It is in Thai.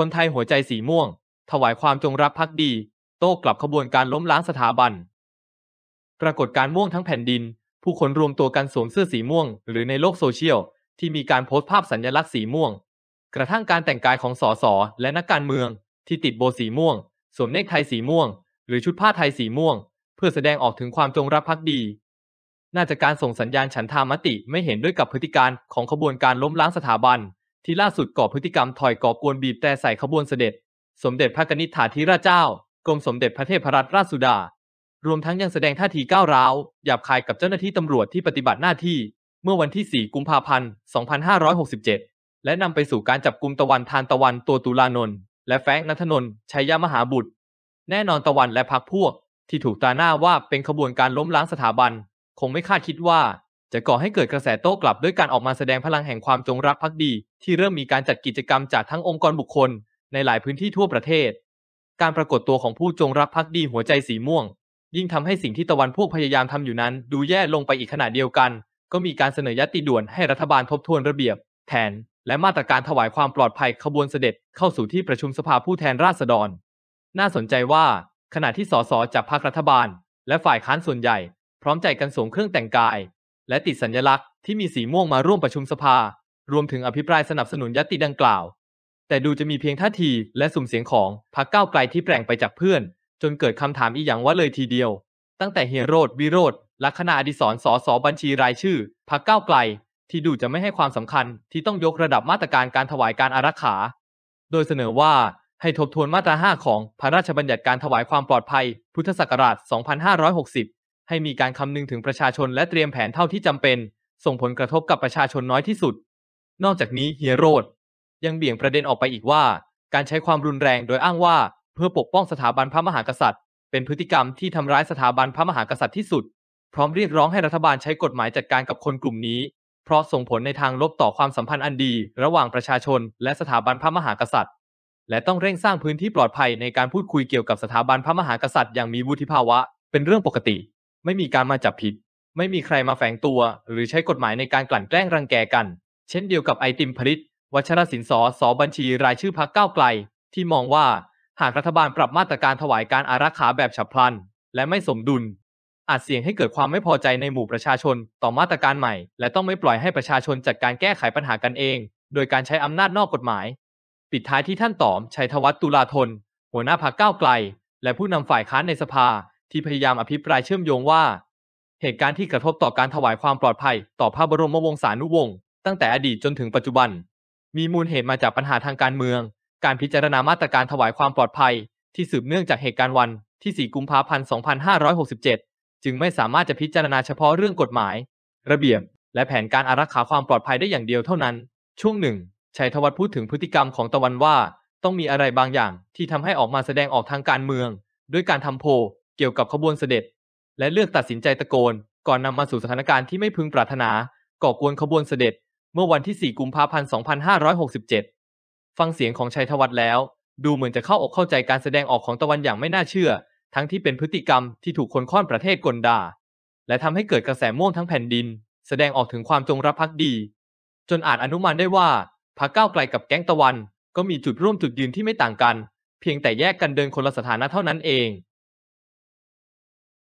คนไทยหัวใจสีม่วง ถวายความจงรักภักดี โต้กลับขบวนการล้มล้างสถาบัน ปรากฏการม่วงทั้งแผ่นดิน ผู้คนรวมตัวกันสวมเสื้อสีม่วงหรือในโลกโซเชียล ที่มีการโพสต์ภาพสัญลักษณ์สีม่วง กระทั่งการแต่งกายของสสและนักการเมือง ที่ติดโบสีม่วง สวมเนคไทสีม่วง หรือชุดผ้าไทยสีม่วง เพื่อแสดงออกถึงความจงรักภักดี น่าจะการส่งสัญญาณฉันทามติไม่เห็นด้วยกับพฤติการของขบวนการล้มล้างสถาบันที่ล่าสุดก่อพฤติกรรมถอยก่อกวนบีบแต่ใส่ขบวนเสด็จ สมเด็จพระกนิษฐาธิราชเจ้ากรมสมเด็จพระเทพรัตนราชสุดา รวมทั้งยังแสดงท่าทีก้าวร้าวหยาบคายกับเจ้าหน้าที่ตำรวจที่ปฏิบัติหน้าที่ เมื่อวันที่ 4 กุมภาพันธ์ 2567 และนำไปสู่การจับกลุมตะวันทานตะวันตัวตุลานนท์และแฟงนัทนนท์ชัยยมหาบุตร แน่นอนตะวันและพรรคพวก ที่ถูกตาหน้าว่าเป็นขบวนการล้มล้างสถาบัน คงไม่คาดคิดว่าจะก่อให้เกิดกระแสโต้กลับด้วยการออกมาแสดงพลังแห่งความจงรักภักดี ที่เริ่มมีการจัดกิจกรรมจากทั้งองค์กรบุคคล ในหลายพื้นที่ทั่วประเทศ การปรากฏตัวของผู้จงรักภักดีหัวใจสีม่วง ยิ่งทำให้สิ่งที่ตะวันพวกพยายามทำอยู่นั้น ดูแย่ลงไปอีกขณะเดียวกัน ก็มีการเสนอยติด่วนให้รัฐบาลทบทวนระเบียบ แทนและมาตรการถวายความปลอดภัยขบวนเสด็จเข้าสู่ที่ประชุมสภาผู้แทนราษฎร น่าสนใจว่า ขณะที่สสจากพรรครัฐบาล และฝ่ายค้านส่วนใหญ่ พร้อมใจกันสวมเครื่องแต่งกายและติดสัญลักษณ์ที่มีสีม่วงมาร่วมประชุมสภา รวมถึงอภิปรายสนับสนุนยติดังกล่าว แต่ดูจะมีเพียงท่าทีและสุ่มเสียงของพรรคก้าวไกลที่แปลงไปจากเพื่อน จนเกิดคำถามอีหยังว่าเลยทีเดียว ตั้งแต่เฮียโรด วิโรดลัคนาอดิศรสอสบัญชีรายชื่อพรรคก้าวไกล ที่ดูจะไม่ให้ความสำคัญ ที่ต้องยกระดับมาตรการการถวายการอารักขา โดยเสนอว่าให้ทบทวนมาตรา5ของพระราชบัญญัติการถวายความปลอดภัย พุทธศักราช 2560ให้มีการคำนึงถึงประชาชนและเตรียมแผนเท่าที่จำเป็น ส่งผลกระทบกับประชาชนน้อยที่สุด นอกจากนี้เฮียโรด ยังเบี่ยงประเด็นออกไปอีกว่า การใช้ความรุนแรงโดยอ้างว่าเพื่อปกป้องสถาบันพระมหากษัตริย์ เป็นพฤติกรรมที่ทำร้ายสถาบันพระมหากษัตริย์ที่สุด พร้อมเรียกร้องให้รัฐบาลใช้กฎหมายจัดการกับคนกลุ่มนี้ เพราะส่งผลในทางลบต่อความสัมพันธ์อันดีระหว่างประชาชน และสถาบันพระมหากษัตริย์ และต้องเร่งสร้างพื้นที่ปลอดภัย ในการพูดคุยเกี่ยวกับสถาบันพระมหากษัตริย์อย่างมีวุฒิภาวะเป็นเรื่องปกติไม่มีการมาจับผิด ไม่มีใครมาแฝงตัว หรือใช้กฎหมายในการกลั่นแกล้งรังแกกัน เช่นเดียวกับไอติมผลิตวัชรศินสอ สอบัญชีรายชื่อพักก้าวไกล ที่มองว่า หากรัฐบาลปรับมาตรการถวายการอารักขาแบบฉับพลัน และไม่สมดุล อาจเสี่ยงให้เกิดความไม่พอใจในหมู่ประชาชนต่อมาตรการใหม่ และต้องไม่ปล่อยให้ประชาชนจัดการแก้ไขปัญหากันเอง โดยการใช้อำนาจนอกกฎหมาย ปิดท้ายที่ท่านต๋อมชัยธวัฒน์ตุลาธนหัวหน้าพรรคก้าวไกล และผู้นำฝ่ายค้านในสภาที่พยายามอภิปรายเชื่อมโยงว่าเหตุการณ์ที่กระทบต่อการถวายความปลอดภัย ต่อพระบรมวงศานุวงศ์ตั้งแต่อดีตจนถึงปัจจุบัน มีมูลเหตุมาจากปัญหาทางการเมือง การพิจารณามาตรการถวายความปลอดภัย ที่สืบเนื่องจากเหตุการณ์วันที่ 4 กุมภาพันธ์ 2567 จึงไม่สามารถจะพิจารณาเฉพาะเรื่องกฎหมาย ระเบียบ และแผนการอารักขาความปลอดภัยได้อย่างเดียวเท่านั้น ช่วงหนึ่งชัยธวัฒน์พูดถึงพฤติกรรมของตะวันว่า ต้องมีอะไรบางอย่าง ที่ทำให้ออกมาแสดงออกทางการเมืองด้วยการทำโพเกี่ยวกับขบวนเสด็จ และเลือกตัดสินใจตะโกน ก่อนนำมาสู่สถานการณ์ที่ไม่พึงปรารถนา ก่อกวนขบวนเสด็จ เมื่อวันที่ 4 กุมภาพันธ์ 2567 ฟังเสียงของชัยธวัฒน์แล้ว ดูเหมือนจะเข้าอกเข้าใจการแสดงออกของตะวันอย่างไม่น่าเชื่อ ทั้งที่เป็นพฤติกรรมที่ถูกคนข้อนประเทศกลด่า และทำให้เกิดกระแสม่วงทั้งแผ่นดิน แสดงออกถึงความจงรักภักดี จนอาจอนุมานได้ว่าพรรคก้าวไกลกับแก๊งตะวัน ก็มีจุดร่วมจุดยืนที่ไม่ต่างกัน เพียงแต่แยกกันเดินคนละสถานะเท่านั้นเอง